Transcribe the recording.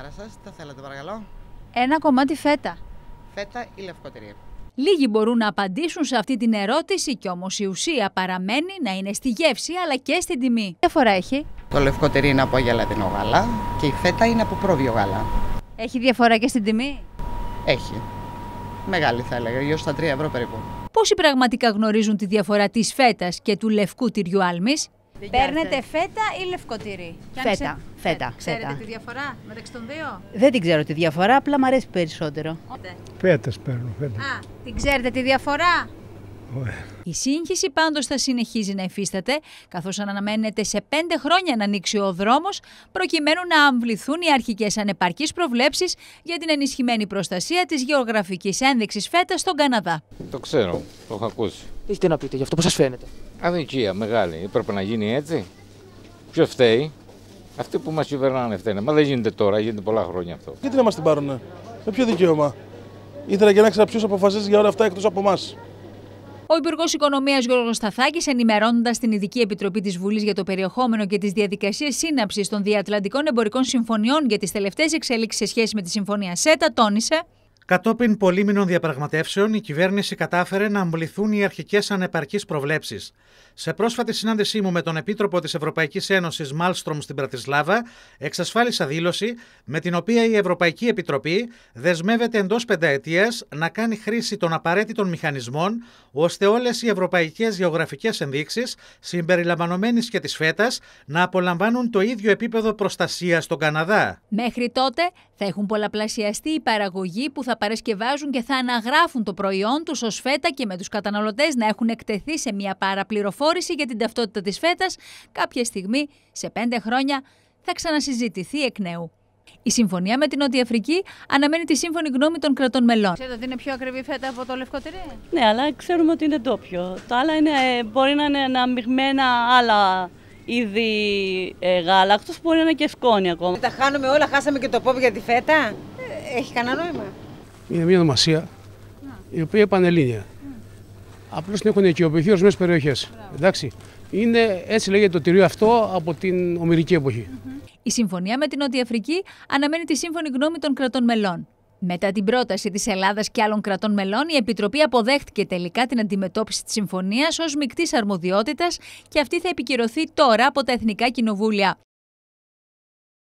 καλημέρα σας. Τα θέλατε, παρακαλώ. Ένα κομμάτι φέτα. Φέτα ή λευκότερη. Λίγοι μπορούν να απαντήσουν σε αυτή την ερώτηση και όμως η ουσία παραμένει να είναι στη γεύση αλλά και στην τιμή. Τι φορά έχει? Το λευκό είναι από γελατινό γάλα και η φέτα είναι από πρόβιο γάλα. Έχει διαφορά και στην τιμή? Έχει. Μεγάλη θα έλεγα, γύρω στα 3 ευρώ περίπου. Πόσοι πραγματικά γνωρίζουν τη διαφορά της φέτας και του λευκού τυριού άλμης? Παίρνετε φέτα ή λευκοτήρι. Φέτα, φέτα, φέτα. Ξέρετε φέτα. τη διαφορά μεταξύ των δύο. Δεν την ξέρω τη διαφορά, απλά μου αρέσει περισσότερο. Φέτα παίρνω, φέτα. Α, την ξέρετε τη διαφορά. Η σύγχυση πάντως θα συνεχίζει να υφίσταται, καθώς αναμένεται σε πέντε χρόνια να ανοίξει ο δρόμος, προκειμένου να αμβληθούν οι αρχικές ανεπαρκείς προβλέψεις για την ενισχυμένη προστασία της γεωγραφικής ένδειξης φέτας στον Καναδά. Το ξέρω, το έχω ακούσει. Έχετε να πείτε γι' αυτό, πώς σας φαίνεται αδικία μεγάλη. Πρέπει να γίνει έτσι. Ποιος φταίει. Αυτοί που μας κυβερνάνε φταίνε. Μα δεν γίνεται τώρα, γίνεται πολλά χρόνια αυτό. Γιατί να μας την πάρουνε, με ποιο δικαίωμα. Ήθελα και να ξέρω ποιος αποφασίζει για όλα αυτά εκτός από εμά. Ο Υπουργός Οικονομίας Γιώργος Σταθάκης, ενημερώνοντας την Ειδική Επιτροπή της Βουλής για το περιεχόμενο και τις διαδικασίες σύναψης των διατλαντικών εμπορικών συμφωνιών για τις τελευταίες εξέλιξει σε σχέση με τη Συμφωνία ΣΕΤΑ, τόνισε Κατόπιν πολύμινων διαπραγματεύσεων, η κυβέρνηση κατάφερε να αμβληθούν οι αρχικές ανεπαρκείς προβλέψεις. Σε πρόσφατη συνάντησή μου με τον Επίτροπο της Ευρωπαϊκής Ένωσης, Μάλστρομ, στην Πρατισλάβα, εξασφάλισα δήλωση με την οποία η Ευρωπαϊκή Επιτροπή δεσμεύεται εντός πενταετίας να κάνει χρήση των απαραίτητων μηχανισμών, ώστε όλες οι ευρωπαϊκές γεωγραφικές ενδείξεις, συμπεριλαμβανόμενε και της φέτας, να απολαμβάνουν το ίδιο επίπεδο προστασίας στον Καναδά. Μέχρι τότε θα έχουν πολλαπλασιαστεί οι παραγωγή που θα παρασκευάζουν και θα αναγράφουν το προϊόν τους ως φέτα και με τους καταναλωτές να έχουν εκτεθεί σε μια παραπληροφόρηση για την ταυτότητα της φέτας, κάποια στιγμή σε πέντε χρόνια θα ξανασυζητηθεί εκ νέου. Η συμφωνία με την Νότια Αφρική αναμένει τη σύμφωνη γνώμη των κρατών μελών. Ξέρετε ότι είναι πιο ακριβή φέτα από το λευκό τυρί. Ναι, αλλά ξέρουμε ότι είναι τοπιο. Το άλλο είναι, ε, μπορεί να είναι αναμειγμένα άλλα είδη ε, μπορεί να είναι και σκόνη ακόμα. Τα χάνουμε όλα, χάσαμε και το πόπ για τη φέτα. Ε, έχει κανένα νόημα είναι μια ονομασία η οποία είναι πανελλήνια. Απλώς την έχουν οικειοποιηθεί ορισμένες περιοχές. Εντάξει. Είναι, έτσι λέγεται το τυρίο αυτό από την ομυρική εποχή. Η συμφωνία με την Νότια Αφρική αναμένει τη σύμφωνη γνώμη των κρατών μελών. Μετά την πρόταση της Ελλάδας και άλλων κρατών μελών, η Επιτροπή αποδέχτηκε τελικά την αντιμετώπιση της συμφωνίας ως μεικτής αρμοδιότητας και αυτή θα επικυρωθεί τώρα από τα Εθνικά Κοινοβούλια.